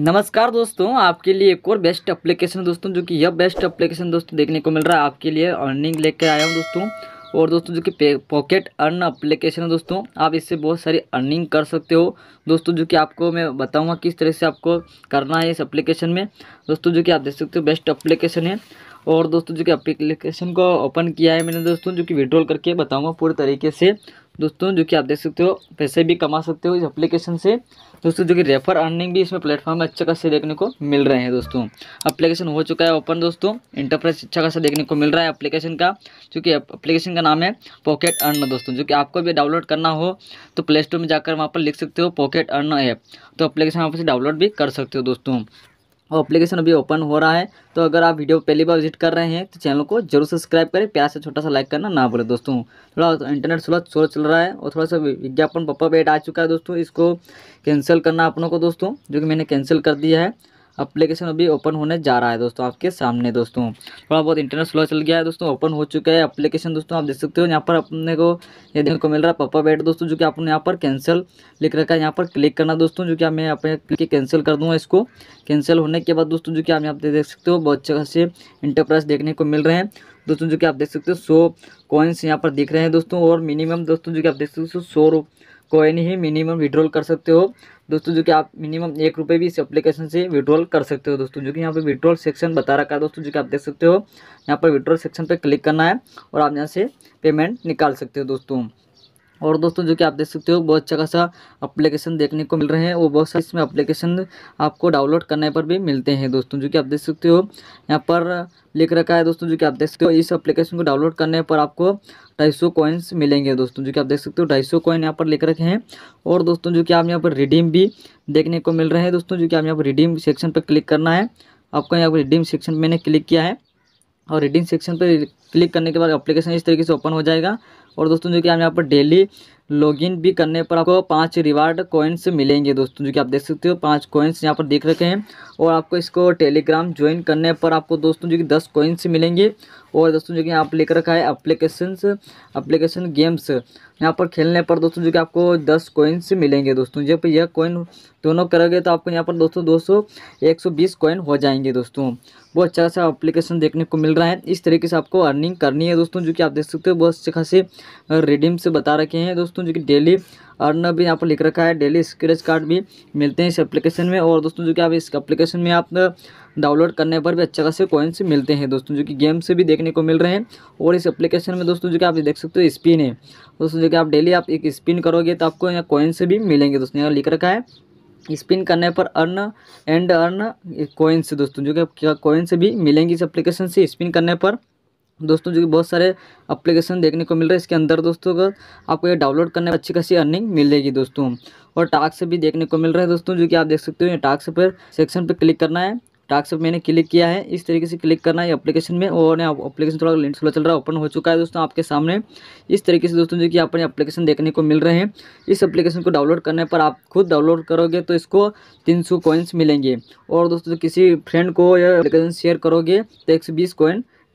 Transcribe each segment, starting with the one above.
नमस्कार दोस्तों आपके लिए एक और बेस्ट एप्लीकेशन दोस्तों जो कि यह बेस्ट एप्लीकेशन दोस्तों देखने को मिल रहा है आपके लिए अर्निंग लेकर आया हूँ दोस्तों और दोस्तों जो कि पॉकेट अर्न एप्लीकेशन है दोस्तों आप इससे बहुत सारी अर्निंग कर सकते हो दोस्तों जो कि आपको मैं बताऊँगा किस तरह से आपको करना है इस एप्लीकेशन में दोस्तों जो कि आप देख सकते हो बेस्ट एप्लीकेशन है और दोस्तों जो कि एप्लीकेशन को ओपन किया है मैंने दोस्तों जो कि विड्रॉल करके बताऊँगा पूरे तरीके से दोस्तों जो कि आप देख सकते हो पैसे भी कमा सकते हो इस एप्लीकेशन से दोस्तों जो कि रेफर अर्निंग भी इसमें प्लेटफॉर्म में अच्छा खासा देखने को मिल रहे हैं दोस्तों एप्लीकेशन हो चुका है ओपन दोस्तों इंटरप्राइज अच्छा खासा देखने को मिल रहा है एप्लीकेशन का जो कि एप्लीकेशन का नाम है पॉकेट अर्न दोस्तों जो कि आपको भी डाउनलोड करना हो तो प्ले स्टोर में जाकर वहाँ पर लिख सकते हो पॉकेट अर्न ऐप तो अप्लीकेशन वहाँ से डाउनलोड भी कर सकते हो दोस्तों और एप्लीकेशन अभी ओपन हो रहा है तो अगर आप वीडियो पहली बार विजिट कर रहे हैं तो चैनल को जरूर सब्सक्राइब करें प्यार से छोटा सा लाइक करना ना भूलें दोस्तों थोड़ा इंटरनेट स्लो स्लो चल रहा है और थोड़ा सा विज्ञापन पप्पा बेट आ चुका है दोस्तों इसको कैंसिल करना अपनों को दोस्तों जो कि मैंने कैंसिल कर दिया है अप्लीकेशन अभी ओपन होने जा रहा है दोस्तों आपके सामने दोस्तों थोड़ा बहुत इंटरनेट स्लो चल गया है दोस्तों ओपन हो चुका है अप्लीकेशन दोस्तों आप देख सकते हो यहाँ पर अपने को ये देखने को मिल रहा है पापा बैठ दोस्तों जो कि आपने यहाँ पर कैंसिल लिख रखा है यहाँ पर क्लिक करना दोस्तों जो कि मैं अपने क्लिक कैंसिल कर दूँगा इसको कैंसिल होने के बाद दोस्तों जो कि आप यहाँ पर देख सकते हो बहुत अच्छे खासे इंटरप्राइज देखने को मिल रहे हैं दोस्तों जो कि आप देख सकते हो सौ कॉइन्स यहाँ पर दिख रहे हैं दोस्तों और मिनिमम दोस्तों जो कि आप देख सकते हो सौ कोई नहीं मिनिमम विड्रॉल कर सकते हो दोस्तों जो कि आप मिनिमम एक रुपये भी इस एप्लीकेशन से विड्रॉल कर सकते हो दोस्तों जो कि यहाँ पे विड्रॉल सेक्शन बता रखा है दोस्तों जो कि आप देख सकते हो यहाँ पर विड्रॉल सेक्शन पर क्लिक करना है और आप यहाँ से पेमेंट निकाल सकते हो दोस्तों और दोस्तों जो कि आप देख सकते हो बहुत अच्छा खासा अप्लीकेशन देखने को मिल रहे हैं और बहुत सारे इसमें अप्लीकेशन आपको डाउनलोड करने पर भी मिलते हैं दोस्तों जो कि आप देख सकते हो यहाँ पर लिख रखा है दोस्तों जो कि आप देख सकते हो इस अप्लीकेशन को डाउनलोड करने पर आपको ढाई सौ कॉइन्स मिलेंगे दोस्तों जो कि आप देख सकते हो ढाई सौ कॉइन यहाँ पर लिख रखे हैं और दोस्तों जो कि आप यहाँ पर रिडीम भी देखने को मिल रहे हैं दोस्तों जो कि आप यहाँ पर रिडीम सेक्शन पर क्लिक करना है आपको यहाँ पर रिडीम सेक्शन मैंने क्लिक किया है और रिडीम सेक्शन पर क्लिक करने के बाद एप्लीकेशन इस तरीके से ओपन हो जाएगा और दोस्तों जो कि हम यहाँ पर डेली लॉगिन भी करने पर आपको पाँच रिवार्ड कॉइन्स मिलेंगे दोस्तों जो कि आप देख सकते हो पाँच कॉइन्स यहाँ पर देख रखे हैं और आपको इसको टेलीग्राम ज्वाइन करने पर आपको दोस्तों जो कि दस कॉइन्स मिलेंगे और दोस्तों जो कि यहाँ पर लिख रखा है अप्लीकेशन अप्लीकेशन गेम्स यहाँ पर खेलने पर दोस्तों जो कि आपको दस कॉइन्स मिलेंगे दोस्तों जब यह कॉइन दोनों करोगे तो आपको यहाँ पर दोस्तों दो सौ एक सौ बीस कॉइन हो जाएंगे दोस्तों बहुत अच्छा सा अप्लीकेशन देखने को मिल रहा है इस तरीके से आपको अर्निंग अर्निंग करनी है दोस्तों जो कि आप देख सकते हो बहुत अच्छे खासे रिडीम से बता रखे हैं दोस्तों जो कि डेली अर्न भी यहाँ पर लिख रखा है डेली स्क्रेच कार्ड भी मिलते हैं इस एप्लीकेशन में और दोस्तों जो कि आप इस एप्लीकेशन में आप डाउनलोड करने पर भी अच्छा खासे कॉइन्स मिलते हैं दोस्तों जो कि गेम से भी देखने को मिल रहे हैं और इस एप्लीकेशन में दोस्तों जो कि आप देख सकते हो स्पिन है दोस्तों जो कि आप डेली आप एक स्पिन करोगे तो आपको यहाँ कॉइन्स भी मिलेंगे दोस्तों यहाँ लिख रखा है स्पिन करने पर अर्न एंड अर्न कॉइन्स दोस्तों जो कि कॉइन्स भी मिलेंगी इस एप्लीकेशन से स्पिन करने पर दोस्तों जो कि बहुत सारे अप्लीकेशन देखने को मिल रहा है इसके अंदर दोस्तों का आपको ये डाउनलोड करने में अच्छी खासी अर्निंग मिलेगी दोस्तों और टास्क भी देखने को मिल रहा है दोस्तों जो कि आप देख सकते हो ये टास्क पर सेक्शन पर क्लिक करना है टास्क मैंने क्लिक किया है इस तरीके से क्लिक करना है अपलीकेशन में और अप्लीकेशन थोड़ा लेंट स्लो चल रहा है ओपन हो चुका है दोस्तों आपके सामने इस तरीके से दोस्तों जो कि आप अपलीकेशन देखने को मिल रहे हैं इस अपलीकेशन को डाउनलोड करने पर आप खुद डाउनलोड करोगे तो इसको तीन सौ मिलेंगे और दोस्तों किसी फ्रेंड को या एप्लीकेशन शेयर करोगे तो एक सौ बीस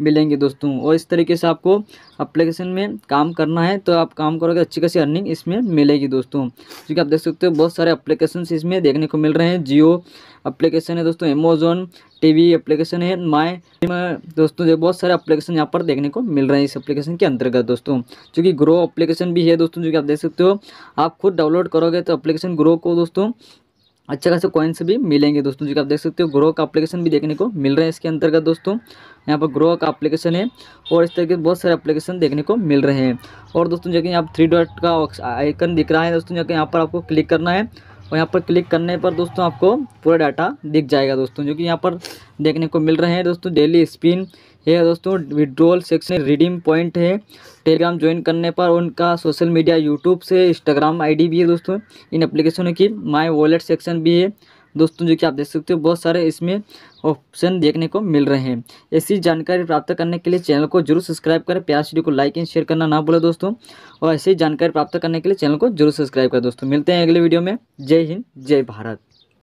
मिलेंगे दोस्तों और इस तरीके से आपको अप्लीकेशन में काम करना है तो आप काम करोगे अच्छी खासी अर्निंग इसमें मिलेगी दोस्तों क्योंकि आप देख सकते हो बहुत सारे अप्लीकेशन इसमें देखने को मिल रहे हैं जियो अप्लीकेशन है दोस्तों अमेजोन टीवी एप्लीकेशन है माय दोस्तों जो बहुत सारे अप्लीकेशन यहाँ पर देखने को मिल रहे हैं इस एप्लीकेशन के अंतर्गत दोस्तों चूँकि ग्रो अप्लीकेशन भी है दोस्तों जो कि आप देख सकते हो आप खुद डाउनलोड करोगे तो अप्लीकेशन ग्रो को दोस्तों अच्छे खासे कॉइन्स भी मिलेंगे दोस्तों जो कि आप देख सकते हो ग्रो का अप्लीकेशन भी देखने को मिल रहे हैं इसके अंतर्गत दोस्तों यहाँ पर ग्रो का अप्लीकेशन है और इस तरीके से बहुत सारे एप्लीकेशन देखने को मिल रहे हैं और दोस्तों जो कि यहाँ थ्री डॉट का आइकन दिख रहा है दोस्तों जो कि यहाँ पर आपको क्लिक करना है और यहाँ पर क्लिक करने पर दोस्तों आपको पूरा डाटा दिख जाएगा दोस्तों जो कि यहाँ पर देखने को मिल रहे हैं दोस्तों डेली स्पिन है दोस्तों विड्रोल सेक्शन रिडीम पॉइंट है टेलीग्राम ज्वाइन करने पर उनका सोशल मीडिया यूट्यूब से इंस्टाग्राम आईडी भी है दोस्तों इन एप्लीकेशनों की माई वॉलेट सेक्शन भी है दोस्तों जो कि आप देख सकते हो बहुत सारे इसमें ऑप्शन देखने को मिल रहे हैं ऐसी जानकारी प्राप्त करने के लिए चैनल को जरूर सब्सक्राइब करें प्यार वीडियो को लाइक एंड शेयर करना ना भूलें दोस्तों और ऐसी जानकारी प्राप्त करने के लिए चैनल को जरूर सब्सक्राइब करें दोस्तों मिलते हैं अगले वीडियो में जय हिंद जय भारत